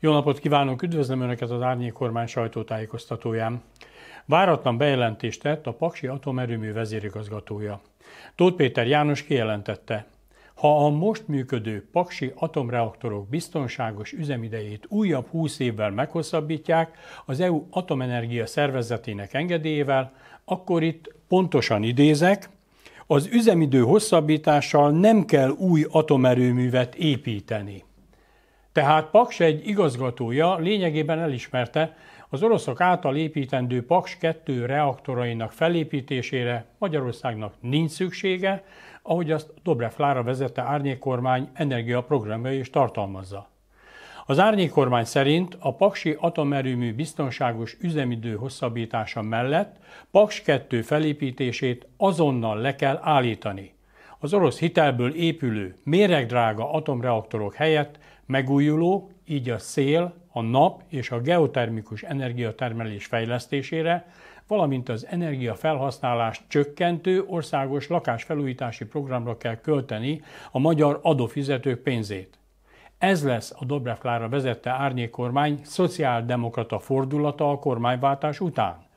Jó napot kívánok, üdvözlöm Önöket az Árnyék kormány sajtótájékoztatóján. Váratlan bejelentést tett a Paksi atomerőmű vezérigazgatója. Tóth Péter János kijelentette, ha a most működő paksi atomreaktorok biztonságos üzemidejét újabb 20 évvel meghosszabbítják az EU Atomenergia Szervezetének engedélyével, akkor itt pontosan idézek, az üzemidő hosszabbítással nem kell új atomerőművet építeni. Tehát Paks egy igazgatója lényegében elismerte, az oroszok által építendő Paks 2 reaktorainak felépítésére Magyarországnak nincs szüksége, ahogy azt Dobrev Klára vezette árnyékormány energiaprogramja is tartalmazza. Az árnyékormány szerint a Paksi atomerőmű biztonságos üzemidő hosszabbítása mellett Paks 2 felépítését azonnal le kell állítani. Az orosz hitelből épülő, méregdrága atomreaktorok helyett Megújuló, így a szél, a nap és a geotermikus energiatermelés fejlesztésére, valamint az energiafelhasználást csökkentő országos lakásfelújítási programra kell költeni a magyar adófizetők pénzét. Ez lesz a Dobrev Klára vezette árnyékkormány szociáldemokrata fordulata a kormányváltás után.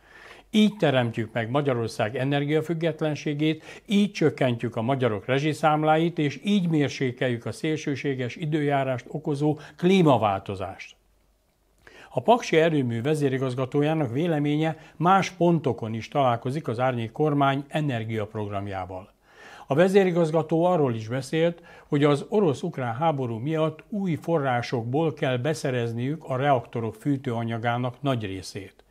Így teremtjük meg Magyarország energiafüggetlenségét, így csökkentjük a magyarok rezsiszámláit, és így mérsékeljük a szélsőséges időjárást okozó klímaváltozást. A Paksi erőmű vezérigazgatójának véleménye más pontokon is találkozik az árnyék kormány energiaprogramjával. A vezérigazgató arról is beszélt, hogy az orosz-ukrán háború miatt új forrásokból kell beszerezniük a reaktorok fűtőanyagának nagy részét.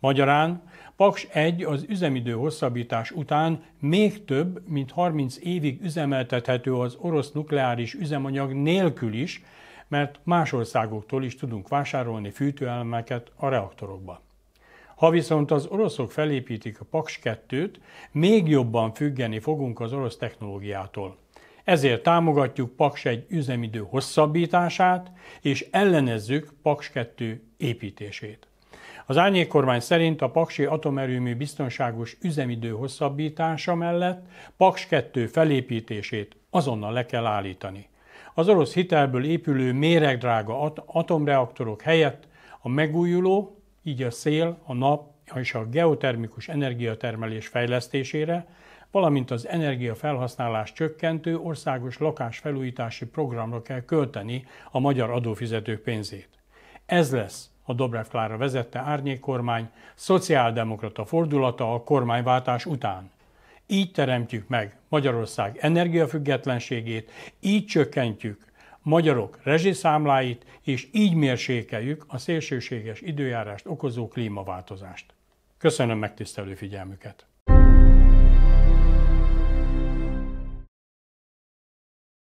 Magyarán Paks 1 az üzemidő hosszabbítás után még több, mint 30 évig üzemeltethető az orosz nukleáris üzemanyag nélkül is, mert más országoktól is tudunk vásárolni fűtőelemeket a reaktorokba. Ha viszont az oroszok felépítik a Paks 2-t, még jobban függeni fogunk az orosz technológiától. Ezért támogatjuk Paks 1 üzemidő hosszabbítását, és ellenezzük Paks 2 építését. Az árnyék kormány szerint a Paksi atomerőmű biztonságos üzemidő hosszabbítása mellett Paks 2 felépítését azonnal le kell állítani. Az orosz hitelből épülő méregdrága at- atomreaktorok helyett a megújuló, így a szél, a nap és a geotermikus energiatermelés fejlesztésére, valamint az energiafelhasználás csökkentő országos lakásfelújítási programra kell költeni a magyar adófizetők pénzét. Ez lesz a Dobrev Klára vezette árnyékkormány szociáldemokrata fordulata a kormányváltás után. Így teremtjük meg Magyarország energiafüggetlenségét, így csökkentjük magyarok rezsiszámláit, és így mérsékeljük a szélsőséges időjárást okozó klímaváltozást. Köszönöm megtisztelő figyelmüket!